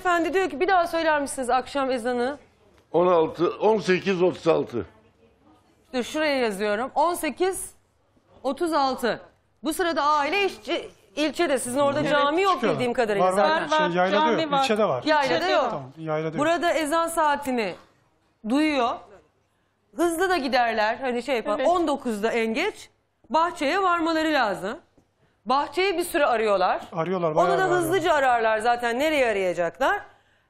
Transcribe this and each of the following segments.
Efendi diyor ki bir daha söyler misiniz akşam ezanı? 16, 18, 36. Dur şuraya yazıyorum. 18, 36. Bu sırada aile işçi, ilçede sizin orada Evet, cami yok Çıkıyor. dediğim kadarıyla var, zaten. Var, var, şey, yaylada cami yok. var. İlçede var. Yaylada İlçede yok. yok. Tamam, yaylada yok. Burada ezan saatini duyuyor. Hızlı da giderler. Hani şey yapar. Evet. 19'da en geç bahçeye varmaları lazım. Bahçeyi bir sürü arıyorlar. Arıyorlar. Onu da hızlıca ararlar zaten nereye arayacaklar.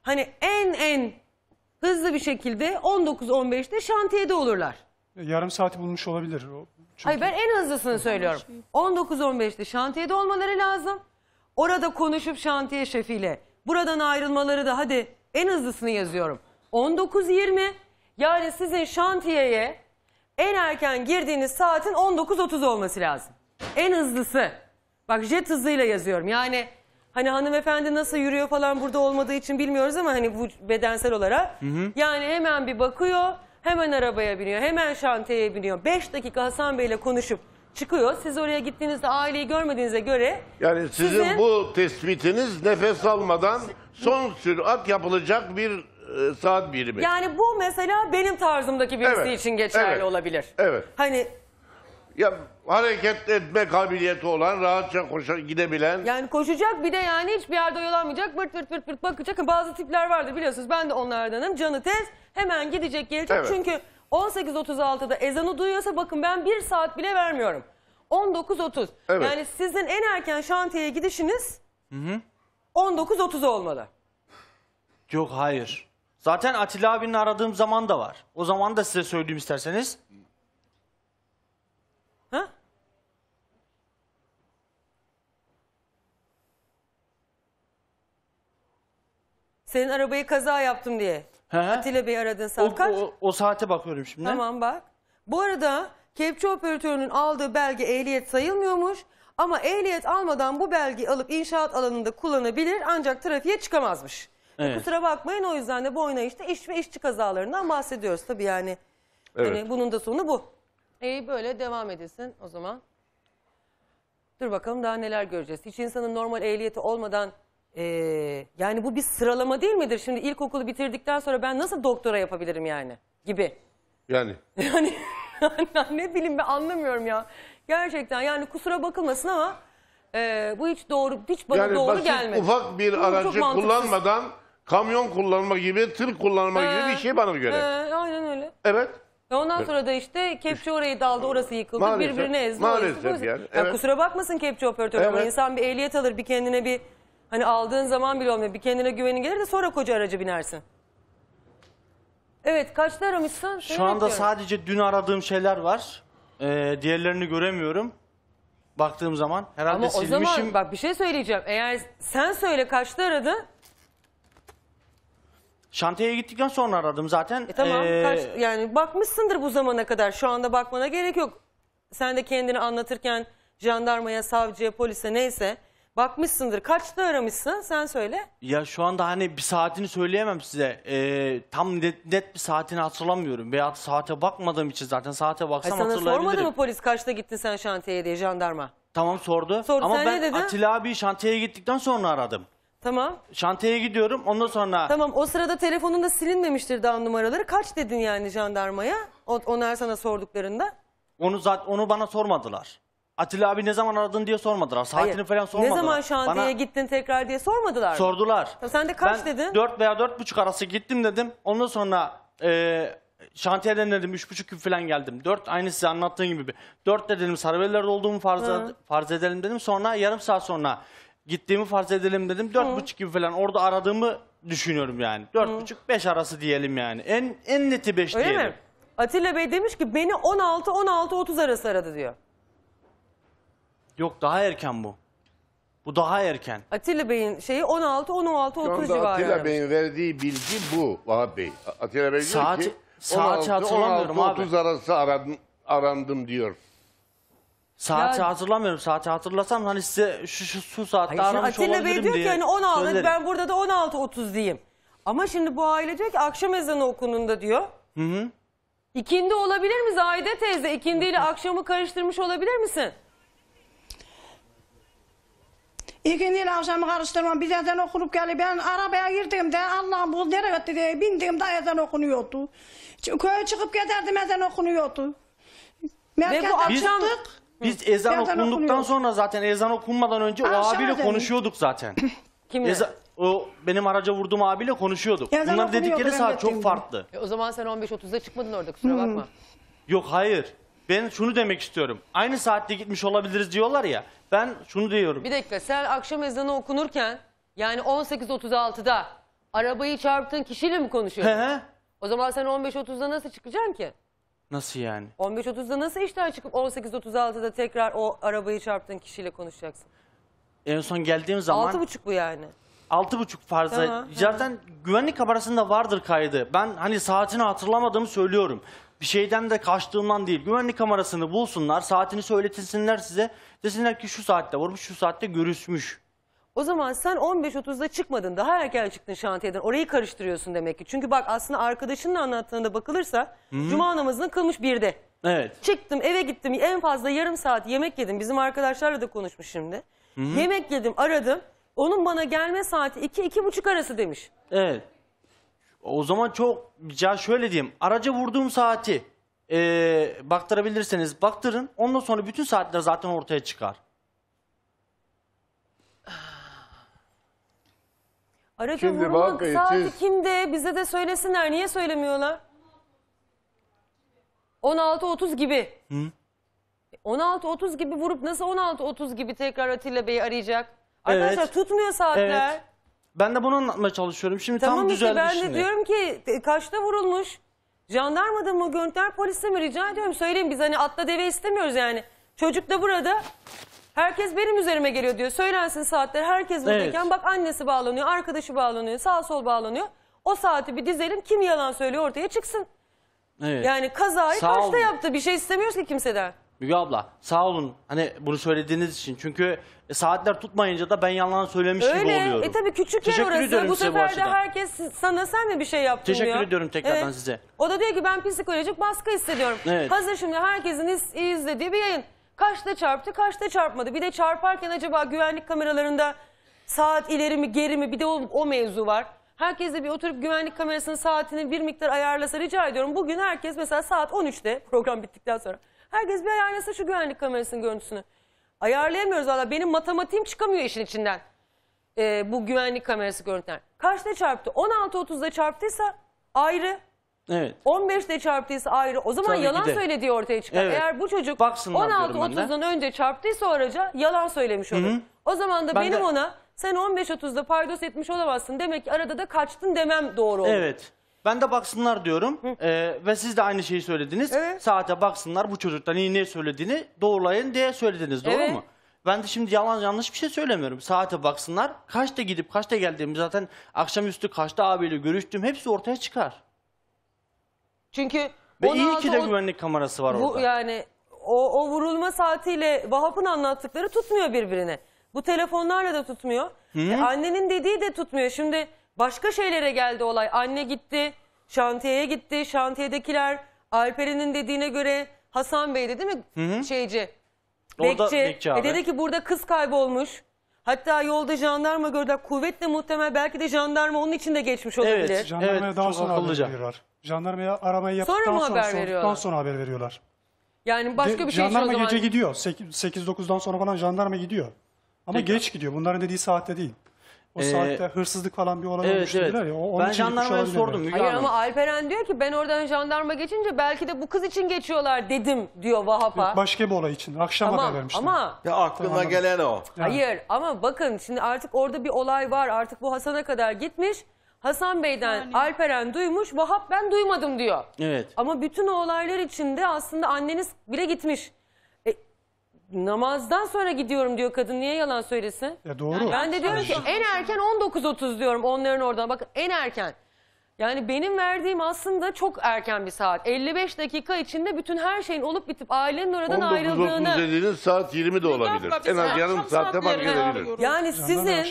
Hani en en hızlı bir şekilde 19-15'te şantiyede olurlar. E, yarım saati bulmuş olabilir. O- Çünkü Hayır ben en hızlısını söylüyorum. 19-15'te şey. şantiyede olmaları lazım. Orada konuşup şantiye şefiyle buradan ayrılmaları da hadi en hızlısını yazıyorum. 19-20 yani sizin şantiyeye en erken girdiğiniz saatin 19-30 olması lazım. En hızlısı. Bak jet hızıyla yazıyorum. Yani hani hanımefendi nasıl yürüyor falan burada olmadığı için bilmiyoruz ama hani bu bedensel olarak. Hı hı. Yani hemen bir bakıyor, hemen arabaya biniyor, hemen şantiyeye biniyor. Beş dakika Hasan Bey ile konuşup çıkıyor. Siz oraya gittiğinizde aileyi görmediğinize göre... Yani sizin, sizin... bu tespitiniz nefes almadan son sürat yapılacak bir e, saat birimi. Yani bu mesela benim tarzımdaki birisi evet, için geçerli evet, olabilir. Evet. Hani ya hareket etme kabiliyeti olan, rahatça koşa gidebilen. Yani koşacak bir de yani hiçbir yerde oyalanmayacak. Bırt bırt bırt bırt bakacak. Bazı tipler vardır biliyorsunuz. Ben de onlardanım. Canı tez. Hemen gidecek gelecek. Evet. Çünkü 18.36'da ezanı duyuyorsa bakın ben bir saat bile vermiyorum. 19.30. Evet. Yani sizin en erken şantiyeye gidişiniz 19.30 olmalı. Yok hayır. Zaten Atilla abinin aradığım zaman da var. O zaman da size söyleyeyim isterseniz. Senin arabayı kaza yaptım diye. He. Atilla Bey aradın saat O, o, o saate bakıyorum şimdi. Tamam bak. Bu arada kepçe operatörünün aldığı belge ehliyet sayılmıyormuş. Ama ehliyet almadan bu belgeyi alıp inşaat alanında kullanabilir ancak trafiğe çıkamazmış. E, evet. Kusura bakmayın o yüzden de bu oynayışta iş ve işçi kazalarından bahsediyoruz tabii yani. Hani evet. Hani bunun da sonu bu. İyi e, böyle devam edilsin o zaman. Dur bakalım daha neler göreceğiz. Hiç insanın normal ehliyeti olmadan ee, yani bu bir sıralama değil midir? Şimdi ilkokulu bitirdikten sonra ben nasıl doktora yapabilirim yani gibi. Yani. Yani ne bileyim ben anlamıyorum ya. Gerçekten yani kusura bakılmasın ama e, bu hiç doğru, hiç bana yani doğru basit gelmedi. ufak bir Bu aracı kullanmadan kamyon kullanma gibi, tır kullanma Ee, gibi bir şey bana göre. Ee, aynen öyle. Evet. E, ondan sonra da işte kepçe orayı daldı, orası yıkıldı. Maalesef, birbirine ezdi. maalesef ezdi, bu Ya Kusura bakmasın kepçe operatörü ama insan bir ehliyet alır, bir kendine bir Hani aldığın zaman bile olmuyor. Bir kendine güvenin gelir de sonra koca aracı binersin. Evet kaçta aramışsın? Seni Şu anda bekliyorum. sadece dün aradığım şeyler var. Ee, diğerlerini göremiyorum. Baktığım zaman herhalde Ama o zaman bak bir şey söyleyeceğim. Eğer sen söyle kaçta aradın? Şantiyeye gittikten sonra aradım zaten. E tamam Ee, kaç, yani bakmışsındır bu zamana kadar. Şu anda bakmana gerek yok. Sen de kendini anlatırken jandarmaya, savcıya, polise neyse Bakmışsındır. Kaçta aramışsın? Sen söyle. Ya şu anda hani bir saatini söyleyemem size. Ee, tam net, net bir saatini hatırlamıyorum. Veya saate bakmadığım için zaten saate baksam Hayır, sana hatırlayabilirim. sormadı mı polis kaçta gittin sen şantiyeye diye jandarma? Tamam sordu. Sordu, Ama ne ben dedin? Atilla abi şantiyeye gittikten sonra aradım. Tamam. Şantiyeye gidiyorum ondan sonra Tamam o sırada telefonun da silinmemiştir daha numaraları. Kaç dedin yani jandarmaya? O- Onlar sana sorduklarında. onu zaten onu bana sormadılar. Atilla abi ne zaman aradın diye sormadılar. Saatini Hayır. falan sormadılar. Ne zaman şantiyeye Bana gittin tekrar diye sormadılar sordular. Ya sen de kaç ben dedin? Dört veya dört buçuk arası gittim dedim. Ondan sonra e, şantiyeden dedim buçuk gibi falan geldim. Dört aynı size anlattığım gibi. bir- 4 de dedim Sarıveliler'de olduğumu farz, Hı. farz edelim dedim. Sonra yarım saat sonra gittiğimi farz edelim dedim. buçuk gibi falan orada aradığımı düşünüyorum yani. Dört buçuk beş arası diyelim yani. En en neti beş Öyle diyelim. mi? Atilla Bey demiş ki beni 16 16 30 arası aradı diyor. Yok daha erken bu. Bu daha erken. Atilla Bey'in şeyi 16, 16, 30 anda civarı. Atilla Bey'in verdiği bilgi bu Vahap Bey. Atilla Bey Saat- diyor ki saati 16, hatırlamıyorum 16, abi. 30 arası arandım, arandım diyor. Saati Ya- hatırlamıyorum. Saati hatırlasam hani size şu şu, şu saatte Hayır, aramış Atilla Bey diyor diye ki hani 16 söylerim. ben burada da 16-30 diyeyim. Ama şimdi bu aile diyor ki akşam ezanı okununda diyor. Hı hı. İkindi olabilir mi Zahide teyze? İkindiyle akşamı karıştırmış olabilir misin? İkinci akşamı karıştırmam. Biz ezan okunup geldi. Ben arabaya girdiğimde Allah'ım bu nereye gitti diye bindiğimde ezan okunuyordu. Ç- Köye çıkıp giderdim ezan okunuyordu. Merkezden bu akşam- çıktık. Biz ezan okunduktan sonra zaten ezan okunmadan önce o abiyle ezanı. konuşuyorduk zaten. Kimle? Eza- o benim araca vurduğum abiyle konuşuyorduk. Ezan Bunlar dedikleri saat çok farklı. E, o zaman sen 15.30'da çıkmadın orada kusura hmm. bakma. Yok hayır. Ben şunu demek istiyorum. Aynı saatte gitmiş olabiliriz diyorlar ya. Ben şunu diyorum. Bir dakika sen akşam ezanı okunurken yani 18.36'da arabayı çarptığın kişiyle mi konuşuyorsun? He he. O zaman sen 15.30'da nasıl çıkacaksın ki? Nasıl yani? 15.30'da nasıl işten çıkıp 18.36'da tekrar o arabayı çarptığın kişiyle konuşacaksın? En son geldiğim zaman... 6.30 bu yani. Altı buçuk farza. Tamam, Zaten güvenlik kamerasında vardır kaydı. Ben hani saatini hatırlamadığımı söylüyorum bir şeyden de kaçtığımdan değil. Güvenlik kamerasını bulsunlar, saatini söyletilsinler size. Desinler ki şu saatte vurmuş, şu saatte görüşmüş. O zaman sen 15.30'da çıkmadın. Daha erken çıktın şantiyeden. Orayı karıştırıyorsun demek ki. Çünkü bak aslında arkadaşının anlattığına da bakılırsa Hı-hı. cuma namazını kılmış birde. Evet. Çıktım eve gittim en fazla yarım saat yemek yedim. Bizim arkadaşlarla da konuşmuş şimdi. Hı-hı. Yemek yedim aradım. Onun bana gelme saati 2-2.30 arası demiş. Evet. O zaman çok ya şöyle diyeyim. Araca vurduğum saati e, baktırabilirseniz baktırın. Ondan sonra bütün saatler zaten ortaya çıkar. Araca Şimdi Şimdi saati siz- kimde? Bize de söylesinler. Niye söylemiyorlar? 16.30 gibi. 16.30 gibi vurup nasıl 16.30 gibi tekrar Atilla Bey'i arayacak? Arkadaşlar Evet. tutmuyor saatler. Evet. Ben de bunu anlatmaya çalışıyorum. Şimdi tam Tamam işte ben şimdi. de diyorum ki e, kaçta vurulmuş? Jandarmada mı, Gönder polise mi rica ediyorum söyleyin biz hani atla deve istemiyoruz yani. Çocuk da burada. Herkes benim üzerime geliyor diyor. Söylensin saatler herkes buradayken Evet. bak annesi bağlanıyor, arkadaşı bağlanıyor, sağ sol bağlanıyor. O saati bir dizelim kim yalan söylüyor ortaya çıksın. Evet. Yani kazayı kaçta yaptı bir şey istemiyoruz ki kimseden. Müge abla sağ olun hani bunu söylediğiniz için. Çünkü e, saatler tutmayınca da ben yalan söylemiş Öyle. gibi oluyorum. Öyle. tabii küçük yer Teşekkür orası. Bu size bu sefer de herkes sana sen mi bir şey yaptın Teşekkür diyor. ediyorum tekrardan size. O da diyor ki ben psikolojik baskı hissediyorum. Evet. Hazır şimdi herkesin iz- izlediği bir yayın. Kaçta çarptı kaçta çarpmadı. Bir de çarparken acaba güvenlik kameralarında saat ileri mi geri mi bir de o, o mevzu var. Herkes de bir oturup güvenlik kamerasının saatini bir miktar ayarlasa rica ediyorum. Bugün herkes mesela saat 13'te program bittikten sonra Herkes bir ayarlasın şu güvenlik kamerasının görüntüsünü. Ayarlayamıyoruz valla. Benim matematiğim çıkamıyor işin içinden. Ee, bu güvenlik kamerası görüntüler. Kaç ne çarptı? 16.30'da çarptıysa ayrı. Evet. 15'te çarptıysa ayrı. O zaman Tabii yalan de. söylediği ortaya çıkar. Evet. Eğer bu çocuk 16.30'dan önce çarptıysa araca yalan söylemiş olur. Hı -hı. O zaman da ben benim de... ona sen 15.30'da paydos etmiş olamazsın. Demek ki arada da kaçtın demem doğru olur. Evet. Ben de baksınlar diyorum Ee, ve siz de aynı şeyi söylediniz. Evet. Saate baksınlar bu çocuktan iyi ne söylediğini doğrulayın diye söylediniz doğru Evet. mu? Ben de şimdi yalan yanlış bir şey söylemiyorum. Saate baksınlar kaçta gidip kaçta geldiğimi zaten akşamüstü kaçta abiyle görüştüm hepsi ortaya çıkar. Çünkü Ve iyi ki de o- güvenlik kamerası var Bu orada. yani o, o vurulma saatiyle Vahap'ın anlattıkları tutmuyor birbirine. Bu telefonlarla da tutmuyor. E, annenin dediği de tutmuyor. Şimdi Başka şeylere geldi olay. Anne gitti, şantiyeye gitti. Şantiyedekiler Alperen'in dediğine göre Hasan Bey dedi mi? Hı hı. Şeyci. Orada bekçi. bekçi e dedi ki burada kız kaybolmuş. Hatta yolda jandarma gördüler. Kuvvetle muhtemel belki de jandarma onun için de geçmiş olabilir. Evet, Jandarmaya Evet, daha çok sonra haber veriyorlar. Jandarmaya aramayı yaptıktan Sonra sonra, mı haber veriyorlar? sorduktan sonra haber veriyorlar. Yani başka bir şey için o jandarma gece gidiyor. 8-9'dan sonra falan jandarma gidiyor. Ama geç gidiyor. Bunların dediği saatte değil. O Ee, saatte hırsızlık falan bir olay evet, olmuş evet. ya. o- onun Ben için jandarmaya sordum Hayır Hanım. ama Alperen diyor ki ben oradan jandarma geçince belki de bu kız için geçiyorlar dedim diyor Vahap'a. Başka bir olay için. Akşam haber vermişler. ama Ya aklına Tamam. gelen o. Yani. hayır ama bakın şimdi artık orada bir olay var artık bu Hasan'a kadar gitmiş. Hasan Bey'den Alperen duymuş Vahap ben duymadım diyor. Evet. Ama bütün o olaylar içinde aslında anneniz bile gitmiş. Namazdan sonra gidiyorum diyor kadın niye yalan söylesin? Ya e, doğru. Ben de diyorum ki en erken 19.30 diyorum onların oradan. Bakın en erken. Yani benim verdiğim aslında çok erken bir saat. 55 dakika içinde bütün her şeyin olup bitip ailenin oradan 19.30 dediğiniz saat 20 de olabilir. En az yarım akşam saatte fark edebilir. Yani sizin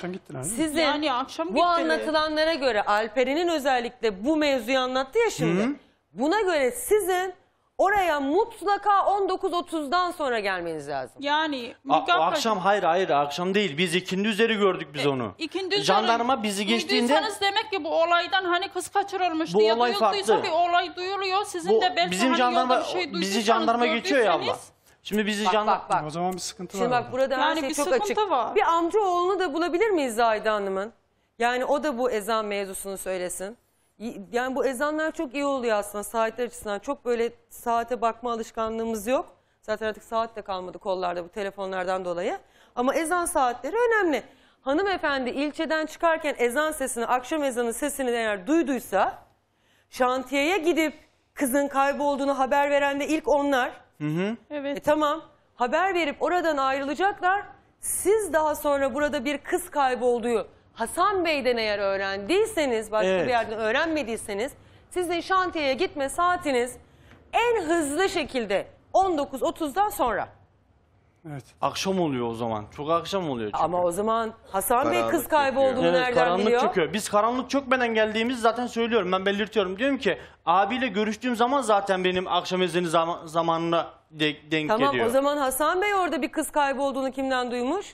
sizin Yani akşam bu anlatılanlara göre Alperen'in özellikle bu mevzuyu anlattı ya şimdi. Buna göre sizin Oraya mutlaka 19.30'dan sonra gelmeniz lazım. Yani mükemmel. akşam hayır hayır akşam değil. Biz ikindi üzeri gördük biz e, onu. İkindi üzeri Jandarma bizi geçtiğinde duyduysanız demek ki bu olaydan hani kız kaçırılmış Bu diye olay duyulduysa farklı. bir olay duyuluyor. Sizin Bu de belki bizim hani jandarma yolda bir şey bizi duyduysanız, jandarma geçiyor ya abla. Şimdi bizi Bak jandarma bak bak. O zaman bir sıkıntı Şimdi var. bak burada her şey bir çok açık. var. Bir amca oğlunu da bulabilir miyiz Zahide Hanım'ın? Yani o da bu ezan mevzusunu söylesin. Yani bu ezanlar çok iyi oluyor aslında saatler açısından. Çok böyle saate bakma alışkanlığımız yok. Zaten artık saat de kalmadı kollarda bu telefonlardan dolayı. Ama ezan saatleri önemli. Hanımefendi ilçeden çıkarken ezan sesini, akşam ezanı sesini eğer duyduysa şantiyeye gidip kızın kaybolduğunu haber veren de ilk onlar. Hı hı. Evet. E, tamam haber verip oradan ayrılacaklar. Siz daha sonra burada bir kız kaybolduğu Hasan Bey'den eğer öğrendiyseniz, başka Evet. bir yerden öğrenmediyseniz sizin şantiyeye gitme saatiniz en hızlı şekilde 19.30'dan sonra. Evet. Akşam oluyor o zaman. Çok akşam oluyor çünkü. Ama o zaman Hasan Bey kız çöküyor. kaybolduğunu Evet, nereden karanlık biliyor? çöküyor. Biz karanlık çökmeden geldiğimiz zaten söylüyorum. Ben belirtiyorum. Diyorum ki abiyle görüştüğüm zaman zaten benim akşam ezeni zamanına de- denk Tamam geliyor. o zaman Hasan Bey orada bir kız kaybolduğunu kimden duymuş?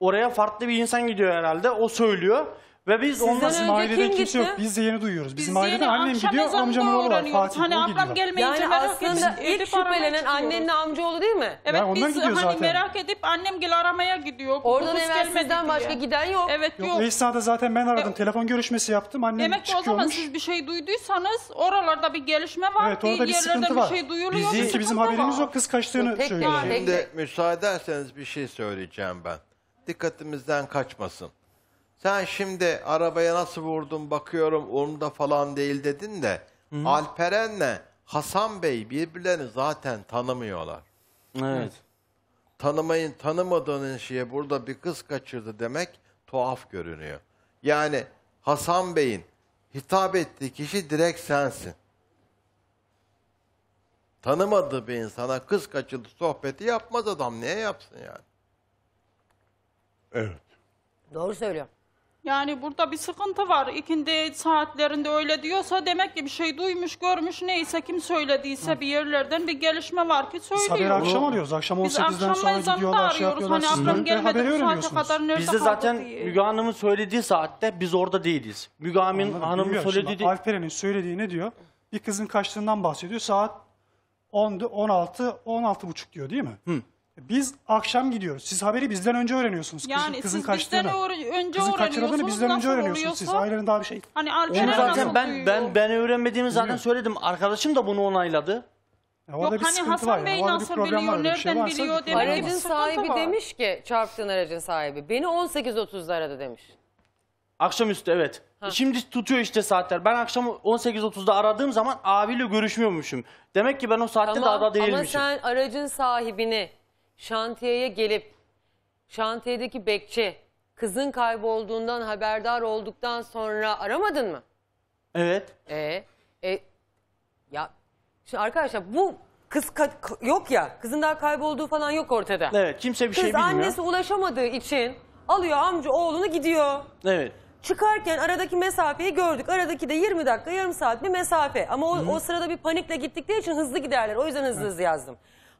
Oraya farklı bir insan gidiyor herhalde. O söylüyor. Ve biz Sizden ondan... Bizim ailede kim kimse yok. Biz de yeni duyuyoruz. Bizim yeni ailede annem gidiyor, ezanında amcamın oğlu var. Fatih Hani o ablam gidiyor. gelmeyince Yani merak aslında edip ilk şüphelenen gidiyoruz. annenle amcaoğlu değil mi? Evet Ya ondan biz gidiyor hani zaten. merak edip annem gel aramaya gidiyor. Oradan Kız evvel sizden başka giden yok. Evet Yok, yok. o esnada zaten ben aradım. E, Telefon görüşmesi yaptım. Annem Demek ki o zaman siz bir şey duyduysanız oralarda bir gelişme var. Evet, orada bir sıkıntı var. şey duyuluyor. bizim haberimiz yok. Kız kaçtığını Tek söylüyor. Şimdi müsaade ederseniz bir şey söyleyeceğim ben dikkatimizden kaçmasın. Sen şimdi arabaya nasıl vurdun bakıyorum umurumda falan değil dedin de Hı -hı. Alperen'le Hasan Bey birbirlerini zaten tanımıyorlar. Evet. Tanımayın, tanımadığın şeye burada bir kız kaçırdı demek tuhaf görünüyor. Yani Hasan Bey'in hitap ettiği kişi direkt sensin. Tanımadığı bir insana kız kaçırdı sohbeti yapmaz adam. Niye yapsın yani? Evet. Doğru söylüyor. Yani burada bir sıkıntı var. İkindi saatlerinde öyle diyorsa demek ki bir şey duymuş, görmüş neyse kim söylediyse bir yerlerden bir gelişme var ki söylüyor. Biz akşam arıyoruz. Akşam Biz 18'den sonra gidiyorlar, şey arıyoruz. Hani yapıyorlar. Hani Siz akşam gelmedi bu saate kadar nerede Biz de kaldı zaten diye. Müge Hanım'ın söylediği saatte biz orada değiliz. Müge Hanım'ın Anladım, söylediği... Alperen'in söylediği ne diyor? Bir kızın kaçtığından bahsediyor. Saat 10 16, 16 buçuk diyor değil mi? Hı. Biz akşam gidiyoruz. Siz haberi bizden önce öğreniyorsunuz. Yani kızın, kızın siz kaçtığını. bizden önce Kızın kaçırıldığını bizden önce nasıl öğreniyorsunuz. Siz ailenin daha bir şey. Hani Onu zaten ben ben ben öğrenmediğimi zaten söyledim. Arkadaşım da bunu onayladı. Ya Yok bir hani sıkıntı var. Hasan Bey nasıl problem biliyor, var. Öyle şey biliyor demek Aracın sahibi demiş ki çarptığın aracın sahibi. Beni 18.30'da aradı demiş. Akşamüstü evet. Şimdi tutuyor işte saatler. Ben akşam 18.30'da aradığım zaman abiyle görüşmüyormuşum. Demek ki ben o saatte daha Tamam, dağda değilmişim. Ama sen aracın sahibini şantiyeye gelip şantiyedeki bekçi kızın kaybolduğundan haberdar olduktan sonra aramadın mı? Evet. E, e ya şimdi arkadaşlar bu kız yok ya kızın daha kaybolduğu falan yok ortada. Evet kimse bir kız şey bilmiyor. Kız annesi ulaşamadığı için alıyor amca oğlunu gidiyor. Evet. Çıkarken aradaki mesafeyi gördük. Aradaki de 20 dakika yarım saat bir mesafe. Ama o, o sırada bir panikle gittikleri için hızlı giderler. O yüzden hızlı Hı. hızlı yazdım.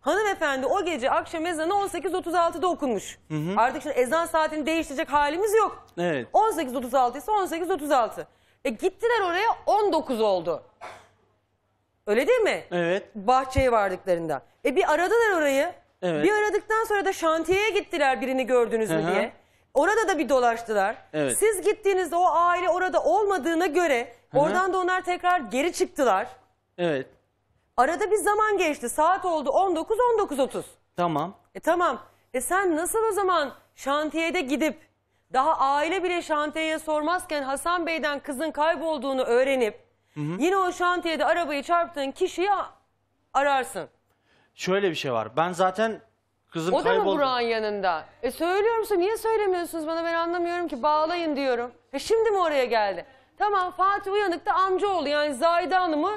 Hanımefendi o gece akşam ezanı 18.36'da okunmuş. Hı hı. Artık şimdi ezan saatini değiştirecek halimiz yok. Evet. 18.36 ise 18.36. E gittiler oraya 19 oldu. Öyle değil mi? Evet. Bahçeye vardıklarında. E bir aradılar orayı. Evet. Bir aradıktan sonra da şantiyeye gittiler birini gördünüz mü Hı -hı. diye. Orada da bir dolaştılar. Evet. Siz gittiğinizde o aile orada olmadığına göre Hı -hı. oradan da onlar tekrar geri çıktılar. Evet. Arada bir zaman geçti. Saat oldu 19 19.30. Tamam. E tamam. E sen nasıl o zaman şantiyede gidip daha aile bile şantiyeye sormazken Hasan Bey'den kızın kaybolduğunu öğrenip hı hı. yine o şantiyede arabayı çarptığın kişiyi ararsın. Şöyle bir şey var. Ben zaten kızın o kayboldu. O da mı Burak'ın yanında? E söylüyor musun? Niye söylemiyorsunuz bana ben anlamıyorum ki. Bağlayın diyorum. E şimdi mi oraya geldi? Tamam Fatih Uyanık da amca amcaoğlu yani Zahide Hanım'ı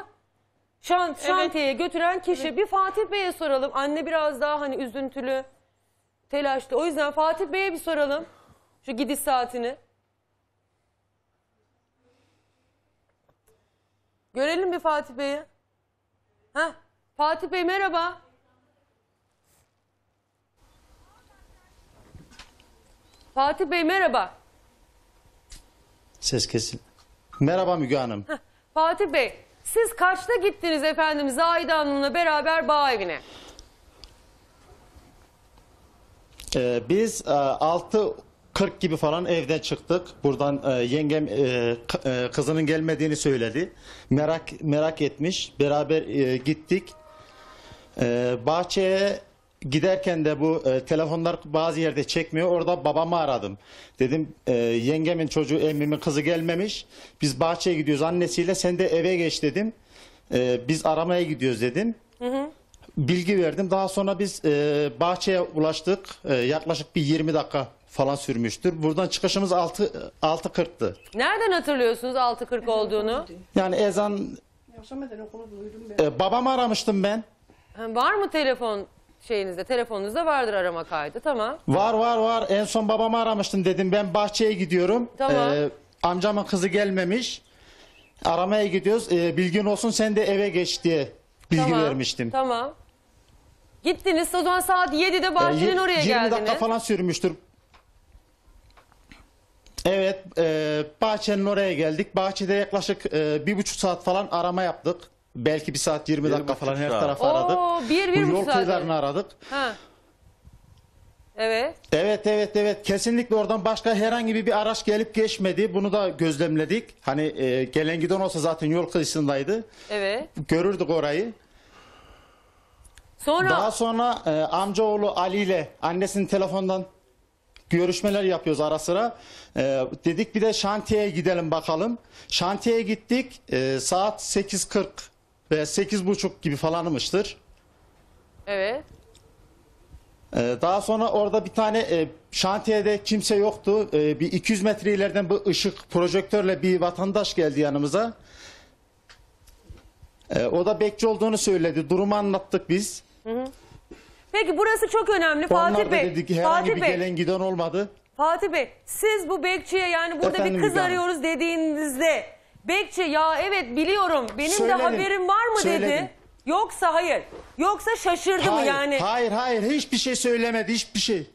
Şan, şantiyeye götüren kişi. Bir Fatih Bey'e soralım. Anne biraz daha hani üzüntülü, telaşlı. O yüzden Fatih Bey'e bir soralım. Şu gidiş saatini. Görelim bir Fatih Bey'i. Heh. Fatih Bey merhaba. Fatih Bey merhaba. Ses kesin. Merhaba Müge Hanım. Fatih Bey siz kaçta gittiniz efendim Zahide Hanım'la beraber bağ evine? Ee, biz e, 6 40 gibi falan evden çıktık. Buradan e, yengem e, e, kızının gelmediğini söyledi. Merak merak etmiş. Beraber e, gittik. E, bahçeye giderken de bu e, telefonlar bazı yerde çekmiyor. Orada babamı aradım. Dedim e, yengemin çocuğu emmimin kızı gelmemiş. Biz bahçeye gidiyoruz annesiyle sen de eve geç dedim. E, biz aramaya gidiyoruz dedim. Hı hı. Bilgi verdim. Daha sonra biz e, bahçeye ulaştık. E, yaklaşık bir 20 dakika falan sürmüştür. Buradan çıkışımız 6 6.40'tı. Nereden hatırlıyorsunuz 6.40 olduğunu? Yani ezan Akşam okulu duydum ben. e, babamı aramıştım ben. Var mı telefon şeyinizde telefonunuzda vardır arama kaydı tamam. Var var var en son babamı aramıştım dedim ben bahçeye gidiyorum. Tamam. Ee, amcamın kızı gelmemiş. Aramaya gidiyoruz ee, bilgin olsun sen de eve geç diye bilgi tamam. vermiştim. Tamam. Gittiniz o zaman saat 7'de bahçenin ee, oraya 20 geldiniz. 20 dakika falan sürmüştür. Evet, e, bahçenin oraya geldik. Bahçede yaklaşık e, bir buçuk saat falan arama yaptık belki bir saat 20 dakika falan her saat. tarafı aradık. bir, bir Bu yol kıyılarını aradık. Ha. Evet. Evet evet evet kesinlikle oradan başka herhangi bir araç gelip geçmedi. Bunu da gözlemledik. Hani e, gelen giden olsa zaten yol kıyısındaydı. Evet. Görürdük orayı. Sonra Daha sonra e, amcaoğlu Ali ile annesinin telefondan görüşmeler yapıyoruz ara sıra. E, dedik bir de şantiyeye gidelim bakalım. Şantiyeye gittik. E, saat 8.40 ve 8.30 gibi falanmıştır. Evet. Ee, daha sonra orada bir tane e, şantiyede kimse yoktu. Ee, bir 200 metre ileriden bu ışık projektörle bir vatandaş geldi yanımıza. Ee, o da bekçi olduğunu söyledi. Durumu anlattık biz. Peki burası çok önemli Onlar Fatih Bey. Dedik, herhangi Fatih bir Bey. gelen giden olmadı. Fatih Bey siz bu bekçiye yani burada Efendim bir kız arıyoruz dediğinizde Bekçi ya evet biliyorum benim Söyledim. de haberim var mı Söyledim. dedi. Yoksa hayır. Yoksa şaşırdı mı yani? hayır, hayır. Hiçbir şey söylemedi, hiçbir şey.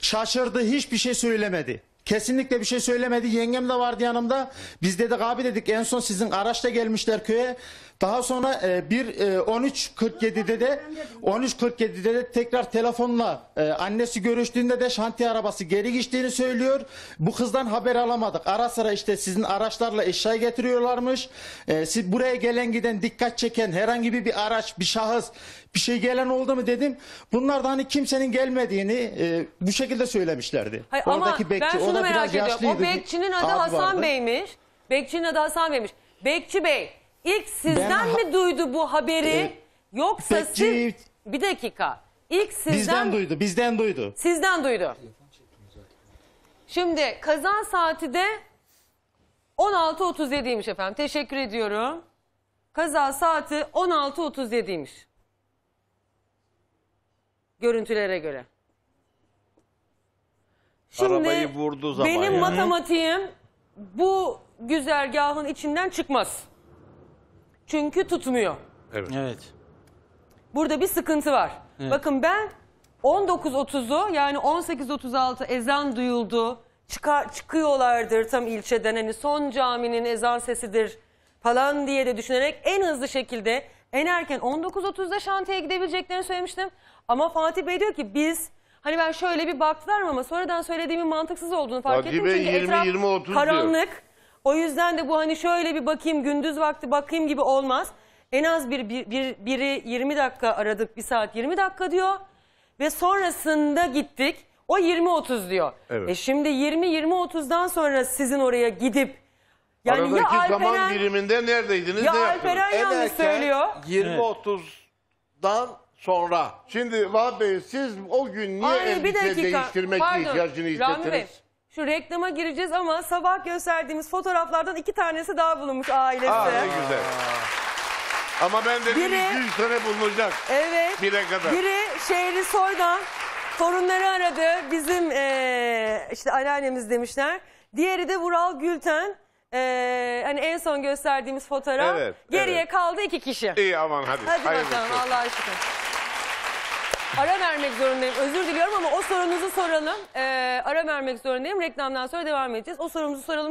Şaşırdı, hiçbir şey söylemedi. Kesinlikle bir şey söylemedi. Yengem de vardı yanımda. Biz dedik abi dedik en son sizin araçta gelmişler köye. Daha sonra e, bir e, 13.47'de de 13.47'de de tekrar telefonla e, annesi görüştüğünde de şantiye arabası geri geçtiğini söylüyor. Bu kızdan haber alamadık. Ara sıra işte sizin araçlarla eşya getiriyorlarmış. E, siz buraya gelen giden dikkat çeken herhangi bir, bir araç, bir şahıs bir şey gelen oldu mu dedim. Bunlar da hani kimsenin gelmediğini e, bu şekilde söylemişlerdi. Hayır, Oradaki ama bekçi ben şunu o da merak biraz ediyorum. yaşlıydı. O bekçinin adı Hasan vardı. Bey'miş. Bekçinin adı Hasan Bey'miş. Bekçi Bey ilk sizden Ben- mi duydu bu haberi? Ee, Yoksa bekçi- siz... Bir dakika. İlk sizden... Bizden duydu, bizden duydu. Sizden duydu. Şimdi kaza saati de 16.37'ymiş efendim. Teşekkür ediyorum. Kaza saati 16.37'ymiş. Görüntülere göre. Şimdi Arabayı vurdu zaman benim yani. matematiğim bu güzergahın içinden çıkmaz. Çünkü tutmuyor. Evet. Evet. Burada bir sıkıntı var. Evet. Bakın ben 19.30'u yani 18.36 ezan duyuldu. Çıkar, çıkıyorlardır tam ilçeden hani son caminin ezan sesidir falan diye de düşünerek en hızlı şekilde en erken 19.30'da şantiye gidebileceklerini söylemiştim. Ama Fatih Bey diyor ki biz hani ben şöyle bir baktılar ama sonradan söylediğimin mantıksız olduğunu fark Fatih ettim. Bey, Çünkü 20, etraf 20, 30 karanlık. Diyor. O yüzden de bu hani şöyle bir bakayım gündüz vakti bakayım gibi olmaz. En az bir, bir, bir biri 20 dakika aradık bir saat 20 dakika diyor. Ve sonrasında gittik. O 20-30 diyor. Evet. E şimdi 20-20-30'dan sonra sizin oraya gidip yani Aradaki ya Alperen, zaman diliminde neredeydiniz? Ya ne Alperen yaptınız? yanlış erken söylüyor. 20-30'dan sonra. Şimdi Vahap Bey siz o gün niye Ay, bir dakika. değiştirmek Pardon, ihtiyacını Rami hissettiniz? Şu reklama gireceğiz ama sabah gösterdiğimiz fotoğraflardan iki tanesi daha bulunmuş ailesi. Aa, ne güzel. Ama ben de Biri- 200 sene bulunacak. Evet. Bire kadar. Biri Şehri Soydan torunları aradı. Bizim eee, işte anneannemiz demişler. Diğeri de Vural Gülten. Ee, hani en son gösterdiğimiz fotoğraf. Evet, Geriye evet. kaldı iki kişi. İyi aman hadi. Hadi hayırlısı. bakalım Allah aşkına. Ara vermek zorundayım. Özür diliyorum ama o sorunuzu soralım. Ee, ara vermek zorundayım. Reklamdan sonra devam edeceğiz. O sorumuzu soralım.